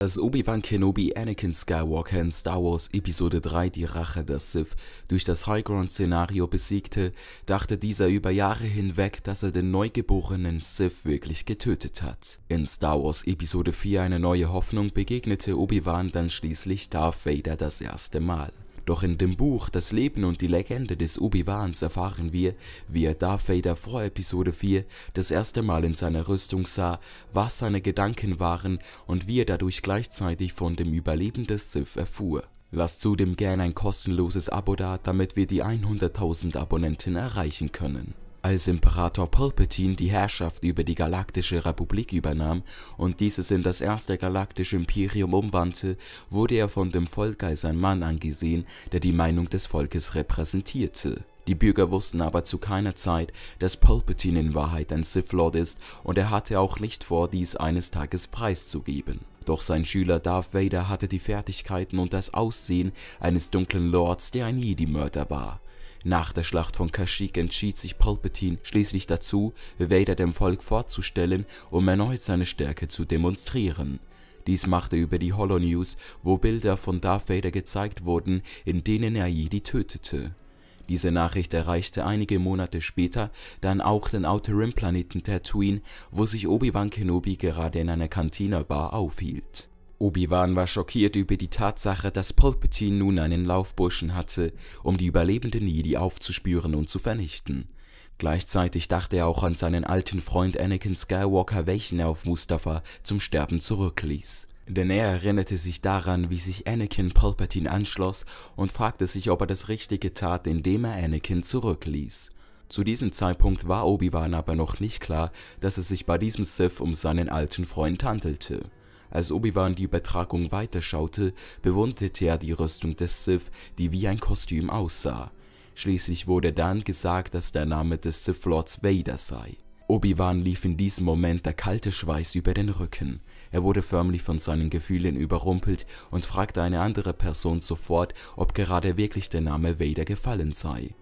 Als Obi-Wan Kenobi Anakin Skywalker in Star Wars Episode 3 die Rache der Sith durch das Highground-Szenario besiegte, dachte dieser über Jahre hinweg, dass er den neugeborenen Sith wirklich getötet hat. In Star Wars Episode 4 Eine neue Hoffnung begegnete Obi-Wan dann schließlich Darth Vader das erste Mal. Doch in dem Buch Das Leben und die Legende des Obi-Wans erfahren wir, wie er Darth Vader vor Episode 4 das erste Mal in seiner Rüstung sah, was seine Gedanken waren und wie er dadurch gleichzeitig von dem Überleben des Sith erfuhr. Lasst zudem gern ein kostenloses Abo da, damit wir die 100.000 Abonnenten erreichen können. Als Imperator Palpatine die Herrschaft über die Galaktische Republik übernahm und dieses in das erste galaktische Imperium umwandte, wurde er von dem Volk als ein Mann angesehen, der die Meinung des Volkes repräsentierte. Die Bürger wussten aber zu keiner Zeit, dass Palpatine in Wahrheit ein Sith Lord ist und er hatte auch nicht vor, dies eines Tages preiszugeben. Doch sein Schüler Darth Vader hatte die Fertigkeiten und das Aussehen eines dunklen Lords, der ein Jedi-Mörder war. Nach der Schlacht von Kashyyyk entschied sich Palpatine schließlich dazu, Vader dem Volk vorzustellen, um erneut seine Stärke zu demonstrieren. Dies machte über die Hollow News, wo Bilder von Darth Vader gezeigt wurden, in denen er Jedi tötete. Diese Nachricht erreichte einige Monate später dann auch den Outer Rim Planeten Tatooine, wo sich Obi-Wan Kenobi gerade in einer Kantine Bar aufhielt. Obi-Wan war schockiert über die Tatsache, dass Palpatine nun einen Laufburschen hatte, um die überlebenden Jedi aufzuspüren und zu vernichten. Gleichzeitig dachte er auch an seinen alten Freund Anakin Skywalker, welchen er auf Mustafa zum Sterben zurückließ. Denn er erinnerte sich daran, wie sich Anakin Palpatine anschloss und fragte sich, ob er das Richtige tat, indem er Anakin zurückließ. Zu diesem Zeitpunkt war Obi-Wan aber noch nicht klar, dass es sich bei diesem Sith um seinen alten Freund handelte. Als Obi-Wan die Übertragung weiterschaute, bewunderte er die Rüstung des Sith, die wie ein Kostüm aussah. Schließlich wurde dann gesagt, dass der Name des Sith Lords Vader sei. Obi-Wan lief in diesem Moment der kalte Schweiß über den Rücken. Er wurde förmlich von seinen Gefühlen überrumpelt und fragte eine andere Person sofort, ob gerade wirklich der Name Vader gefallen sei.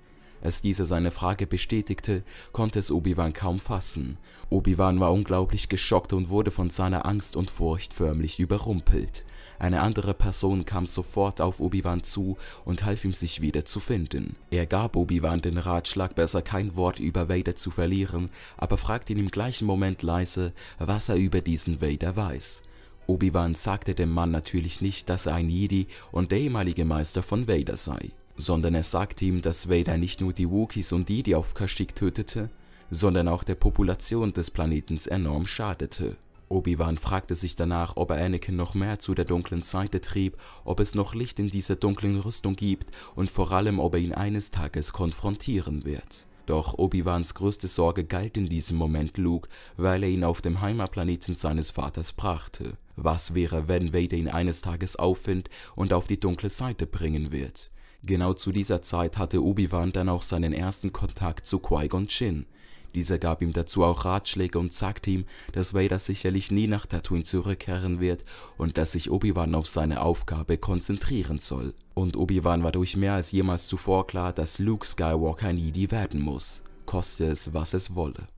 Als dieser seine Frage bestätigte, konnte es Obi-Wan kaum fassen. Obi-Wan war unglaublich geschockt und wurde von seiner Angst und Furcht förmlich überrumpelt. Eine andere Person kam sofort auf Obi-Wan zu und half ihm sich wieder zu finden. Er gab Obi-Wan den Ratschlag, besser kein Wort über Vader zu verlieren, aber fragte ihn im gleichen Moment leise, was er über diesen Vader weiß. Obi-Wan sagte dem Mann natürlich nicht, dass er ein Jedi und der ehemalige Meister von Vader sei sondern er sagte ihm, dass Vader nicht nur die Wookiees und die, die auf Kashyyyk tötete, sondern auch der Population des Planetens enorm schadete. Obi-Wan fragte sich danach, ob er Anakin noch mehr zu der dunklen Seite trieb, ob es noch Licht in dieser dunklen Rüstung gibt und vor allem, ob er ihn eines Tages konfrontieren wird. Doch Obi-Wans größte Sorge galt in diesem Moment Luke, weil er ihn auf dem Heimatplaneten seines Vaters brachte. Was wäre, wenn Vader ihn eines Tages auffindet und auf die dunkle Seite bringen wird? Genau zu dieser Zeit hatte Obi-Wan dann auch seinen ersten Kontakt zu Qui-Gon Jinn. Dieser gab ihm dazu auch Ratschläge und sagte ihm, dass Vader sicherlich nie nach Tatooine zurückkehren wird und dass sich Obi-Wan auf seine Aufgabe konzentrieren soll. Und Obi-Wan war durch mehr als jemals zuvor klar, dass Luke Skywalker ein Jedi werden muss, koste es was es wolle.